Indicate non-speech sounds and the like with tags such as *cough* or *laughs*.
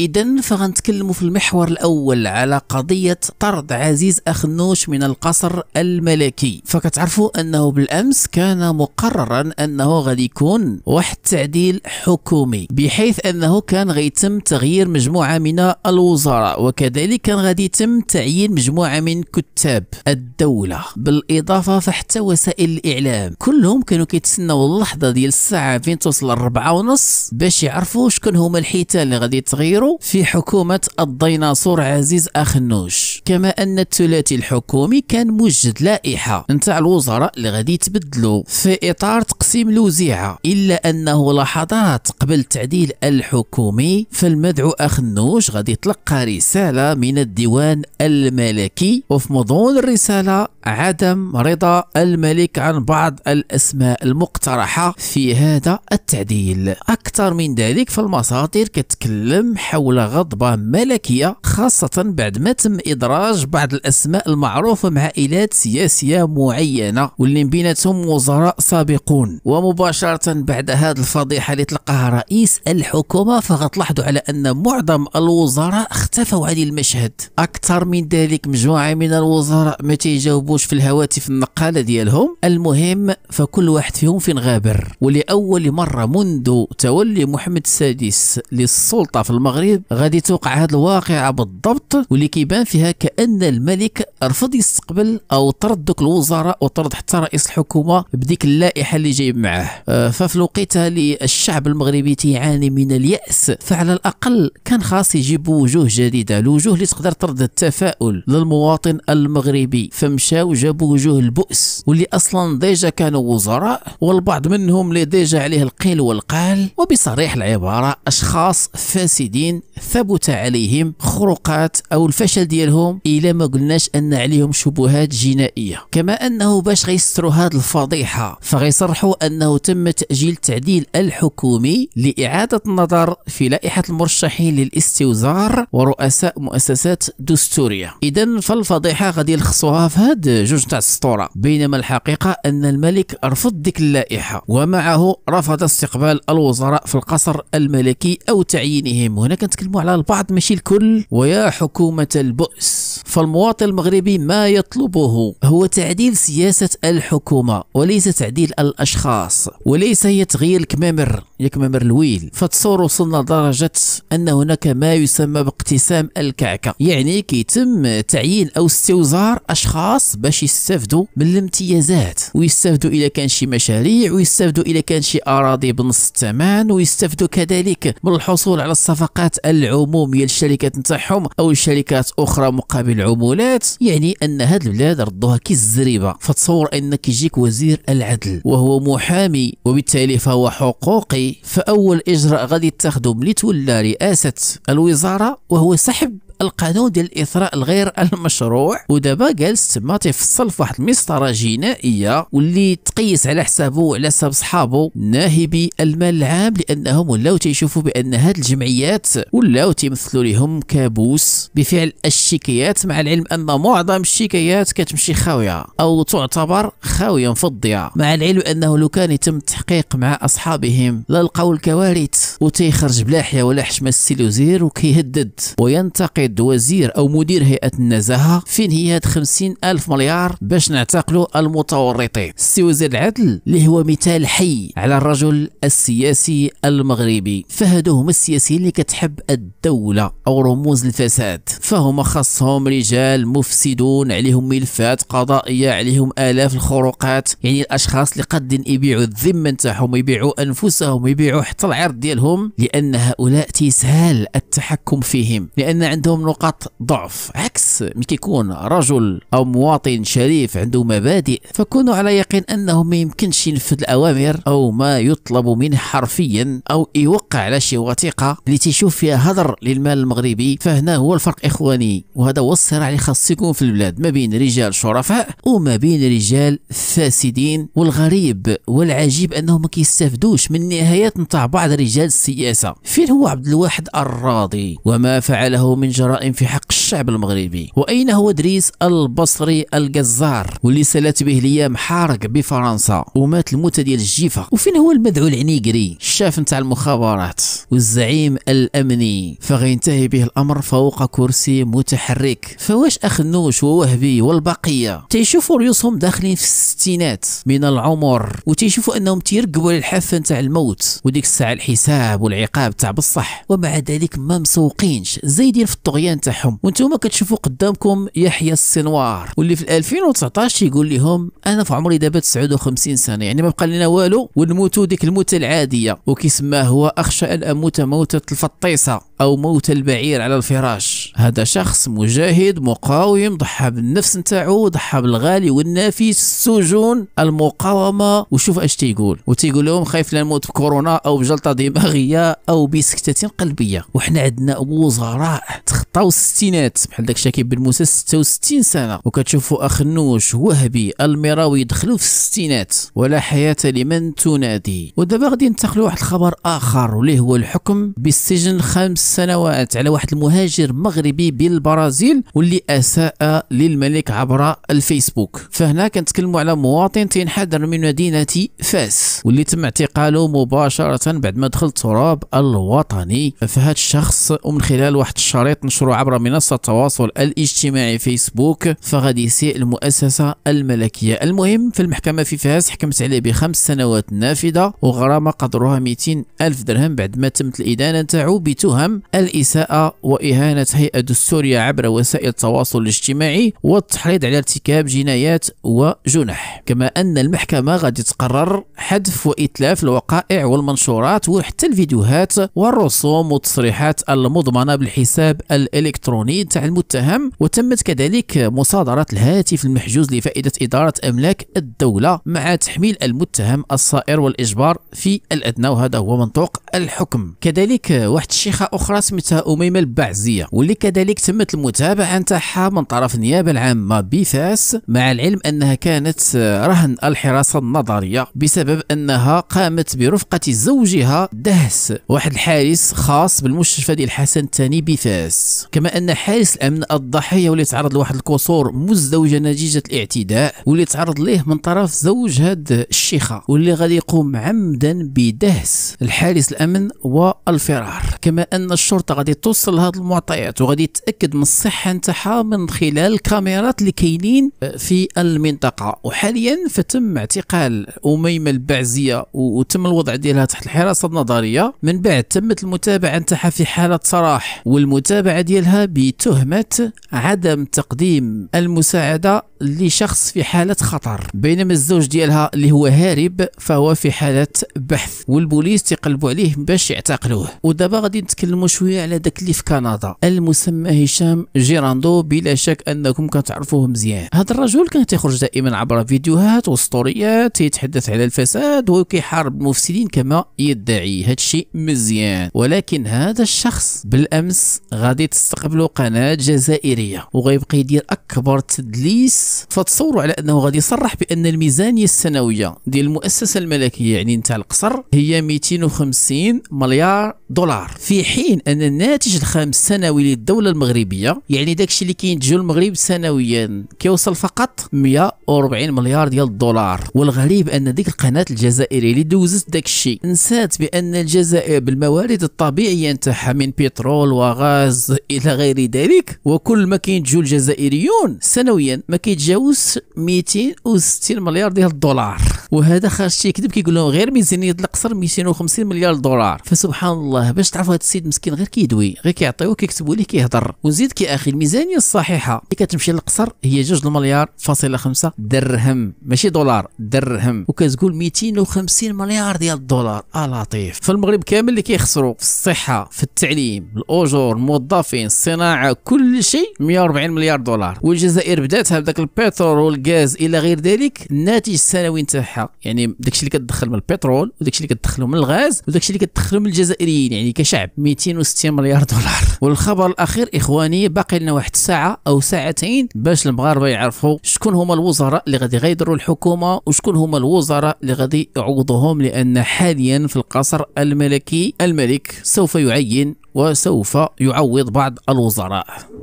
إذا فغنتكلموا في المحور الأول على قضية طرد عزيز أخنوش من القصر الملكي فكتعرفوا أنه بالأمس كان مقررا أنه غادي يكون واحد التعديل حكومي بحيث أنه كان غيتم تغيير مجموعة من الوزراء وكذلك كان غادي يتم تعيين مجموعة من كتاب الدولة بالإضافة فحتى وسائل الإعلام كلهم كانوا كيتسناو اللحظة ديال الساعة فين توصل الربعة ونص باش يعرفوا شكون هما الحيتان اللي غادي يتغيروا في حكومة الديناصور عزيز أخنوش كما أن الثلاثي الحكومي كان موجد لائحة نتاع الوزراء اللي غادي يتبدلوا في إطار تقسيم الوزيعة إلا أنه لحظات قبل التعديل الحكومي فالمدعو أخنوش غادي يتلقى رسالة من الديوان الملكي وفي مضمون الرسالة عدم رضا الملك عن بعض الأسماء المقترحة في هذا التعديل أكثر من ذلك فالمصادر كتكلم حول غضبة ملكية خاصة بعد ما تم إدراج بعض الأسماء المعروفة مع عائلات سياسية معينة واللي بيناتهم وزراء سابقون ومباشرة بعد هذه الفضيحة اللي تلقاها رئيس الحكومة فغتلاحظوا على أن معظم الوزراء اختفوا عن المشهد أكثر من ذلك مجموعة من الوزراء ما تيجاوبوش في الهواتف النقالة ديالهم المهم فكل واحد فيهم فين غابر ولأول مرة منذ تولي محمد السادس للسلطة في المغرب المغرب غادي توقع هذه الواقعة بالضبط واللي كيبان فيها كأن الملك رفض يستقبل أو طرد دوك الوزراء وطرد حتى رئيس الحكومة بديك اللائحة اللي جايب معاه آه، ففي الوقيتة اللي الشعب المغربي تيعاني من اليأس فعلى الأقل كان خاص يجيبوا وجوه جديدة الوجوه اللي تقدر ترد التفاؤل للمواطن المغربي فمشاو جابوا وجوه البؤس واللي أصلا ديجا كانوا وزراء والبعض منهم اللي ديجا عليه القيل والقال وبصريح العبارة أشخاص فاسدين المسلمين ثبت عليهم خروقات او الفشل ديالهم الى ما قلناش ان عليهم شبهات جنائيه كما انه باش غيستروا هذه الفضيحه فغيصرحوا انه تم تاجيل التعديل الحكومي لاعاده النظر في لائحه المرشحين للاستوزار ورؤساء مؤسسات دستوريه اذا فالفضيحه غادي يلخصوها في هاد جوج تاع السطوره بينما الحقيقه ان الملك رفض ديك اللائحه ومعه رفض استقبال الوزراء في القصر الملكي او تعيينهم هناك كنتكلموا على البعض ماشي الكل ويا حكومة البؤس فالمواطن المغربي ما يطلبه هو تعديل سياسة الحكومة وليس تعديل الأشخاص وليس هي تغيير الكمامر يا كمامر الويل فتصور وصلنا لدرجة أن هناك ما يسمى باقتسام الكعكة يعني كيتم تعيين أو استوزار أشخاص باش يستافدوا من الامتيازات ويستافدوا إذا كان شي مشاريع ويستافدوا إذا كان شي أراضي بنص الثمن ويستافدوا كذلك من الحصول على الصفقات الصفقات العموميه للشركات نتاعهم او شركات اخرى مقابل عمولات يعني ان هاد البلاد ردوها كي الزريبه فتصور ان كيجيك وزير العدل وهو محامي وبالتالي فهو حقوقي فاول اجراء غادي يتخذه ملي تولى رئاسه الوزاره وهو سحب القانون ديال الاثراء الغير *laughs* المشروع ودابا جالس تما تيفصل فواحد المسطره جنائيه واللي تقيس على حسابه وعلى حساب صحابه ناهبي المال العام لانهم ولاو تيشوفوا بان هاد الجمعيات ولاو تيمثلوا لهم كابوس بفعل الشكايات مع العلم ان معظم الشكايات كتمشي خاويه او تعتبر خاويه مفضيه مع العلم انه لو كان يتم التحقيق مع اصحابهم للقوا الكوارث وتيخرج بلا حياه ولا حشمه السيلوزير وكيهدد وينتقد يد وزير أو مدير هيئة النزاهة في هاد 50 ألف مليار باش نعتقلوا المتورطين السي وزير العدل اللي هو مثال حي على الرجل السياسي المغربي فهادو هما السياسيين اللي كتحب الدولة أو رموز الفساد فهما خاصهم رجال مفسدون عليهم ملفات قضائية عليهم آلاف الخروقات يعني الأشخاص اللي قد يبيعوا الذمة نتاعهم يبيعوا أنفسهم يبيعوا حتى العرض ديالهم لأن هؤلاء تيسهال التحكم فيهم لأن عندهم نقاط ضعف عكس من كيكون رجل أو مواطن شريف عنده مبادئ فكونوا على يقين أنه ما يمكنش ينفذ الأوامر أو ما يطلب منه حرفيا أو يوقع على شي وثيقة اللي تيشوف فيها هدر للمال المغربي فهنا هو الفرق إخواني وهذا هو الصراع اللي خاص يكون في البلاد ما بين رجال شرفاء وما بين رجال فاسدين والغريب والعجيب أنهم ما كيستافدوش من نهايات نتاع بعض رجال السياسة فين هو عبد الواحد الراضي القاضي وما فعله من جرائم في حق الشعب المغربي وأين هو إدريس البصري الجزار واللي سالت به الأيام حارق بفرنسا ومات الموتة ديال الجيفة وفين هو المدعو العنيقري الشاف نتاع المخابرات والزعيم الأمني فغينتهي به الأمر فوق كرسي متحرك فواش أخنوش ووهبي والبقية تيشوفوا ريوسهم داخلين في الستينات من العمر وتيشوفوا أنهم تيرقبوا للحافة نتاع الموت وديك الساعة الحساب والعقاب تاع بصح ومع ذلك ما ما مسوقينش زايدين في الطغيان تاعهم وانتم كتشوفوا قدامكم يحيى السنوار واللي في 2019 يقول لهم انا في عمري دابا 59 سنه يعني ما بقى لنا والو ونموتوا ديك الموت العاديه وكيسمى هو اخشى ان اموت موته الفطيسه او موت البعير على الفراش هذا شخص مجاهد مقاوم ضحى بالنفس نتاعو ضحى بالغالي والنافي السجون المقاومه وشوف اش تيقول وتيقول لهم خايف لا نموت بكورونا او بجلطه دماغيه او بسكته قلبيه وحنا عندنا وزراء تخطاو الستينات بحال داك شاكيب بن موسى 66 سنه وكتشوفوا اخ نوش وهبي المراوي دخلوا في الستينات ولا حياه لمن تنادي ودابا غادي ننتقلوا واحد الخبر اخر واللي هو الحكم بالسجن خمس سنوات على واحد المهاجر مغربي بالبرازيل واللي اساء للملك عبر الفيسبوك فهنا كنتكلموا على مواطن تينحدر من مدينه فاس واللي تم اعتقاله مباشره بعد ما دخل التراب الوطني فهاد الشخص الشخص ومن خلال واحد الشريط نشره عبر منصة التواصل الاجتماعي فيسبوك فغادي يسيء المؤسسة الملكية المهم في المحكمة في فاس حكمت عليه بخمس سنوات نافذة وغرامة قدرها 200 ألف درهم بعد ما تمت الإدانة نتاعو بتهم الإساءة وإهانة هيئة دستورية عبر وسائل التواصل الاجتماعي والتحريض على ارتكاب جنايات وجنح كما أن المحكمة غادي تقرر حذف وإتلاف الوقائع والمنشورات وحتى الفيديوهات والرسوم والتصريحات المضمنة بالحساب الإلكتروني تاع المتهم وتمت كذلك مصادرة الهاتف المحجوز لفائدة إدارة أملاك الدولة مع تحميل المتهم الصائر والإجبار في الأدنى وهذا هو منطوق الحكم كذلك واحد الشيخة أخرى سميتها أميمة البعزية واللي كذلك تمت المتابعة نتاعها من طرف النيابة العامة بفاس مع العلم أنها كانت رهن الحراسة النظرية بسبب أنها قامت برفقة زوجها دهس واحد الحارس خاص بالمشفى فادي الحسن الثاني بفاس كما أن حارس الأمن الضحية واللي تعرض لواحد الكسور مزدوجة نتيجة الاعتداء واللي تعرض ليه من طرف زوج هاد الشيخة واللي غادي يقوم عمدا بدهس الحارس الأمن والفرار كما أن الشرطة غادي توصل لهاد المعطيات وغادي تأكد من الصحة نتاعها من خلال الكاميرات اللي كاينين في المنطقة وحاليا فتم اعتقال أميمة البعزية وتم الوضع ديالها تحت الحراسة النظرية من بعد تمت المتابعة نتاعها في حالة صراح والمتابعة ديالها بتهمة عدم تقديم المساعدة لشخص في حالة خطر بينما الزوج ديالها اللي هو هارب فهو في حالة بحث والبوليس تقلبوا عليه باش يعتقلوه ودابا غادي نتكلموا شوية على داك اللي في كندا المسمى هشام جيراندو بلا شك انكم كتعرفوه مزيان هذا الرجل كان تيخرج دائما عبر فيديوهات وسطوريات تيتحدث على الفساد وكيحارب المفسدين كما يدعي هادشي مزيان ولكن هذا الشخص شخص بالامس غادي تستقبلوا قناه جزائريه وغيبقى يدير اكبر تدليس فتصوروا على انه غادي يصرح بان الميزانيه السنويه ديال المؤسسه الملكيه يعني نتاع القصر هي 250 مليار دولار في حين ان الناتج الخام السنوي للدوله المغربيه يعني داكشي اللي كينتجو المغرب سنويا كيوصل فقط 140 مليار ديال الدولار والغريب ان ديك القناه الجزائريه اللي دوزت داكشي نسات بان الجزائر بالموارد الطبيعيه نتاعها من بترول وغاز الى غير ذلك وكل ما كينتجو الجزائريون سنويا ما كيتجاوز 260 مليار ديال الدولار وهذا خارج تيكذب كيقول لهم غير ميزانيه القصر 250 مليار دولار فسبحان الله باش تعرفوا هذا السيد مسكين غير كيدوي غير كيعطيوه كيكتبوا ليه كيهضر ونزيد كي اخي الميزانيه الصحيحه اللي كتمشي للقصر هي 2 مليار فاصله 5 درهم ماشي دولار درهم وكتقول 250 مليار ديال الدولار اه لطيف فالمغرب كامل اللي كيخسروا في الصحه في التعليم الاجور الموظفين الصناعه كل شيء 140 مليار دولار والجزائر بداتها بداك البترول والغاز الى غير ذلك الناتج السنوي نتاعها الصحه يعني داكشي اللي كتدخل من البترول وداكشي اللي كتدخلو من الغاز وداكشي اللي كتدخلو من الجزائريين يعني كشعب 260 مليار دولار *laughs* والخبر الاخير اخواني باقي لنا واحد الساعه او ساعتين باش المغاربه يعرفوا شكون هما الوزراء اللي غادي يغيروا الحكومه وشكون هما الوزراء اللي غادي يعوضوهم لان حاليا في القصر الملكي الملك سوف يعين وسوف يعوض بعض الوزراء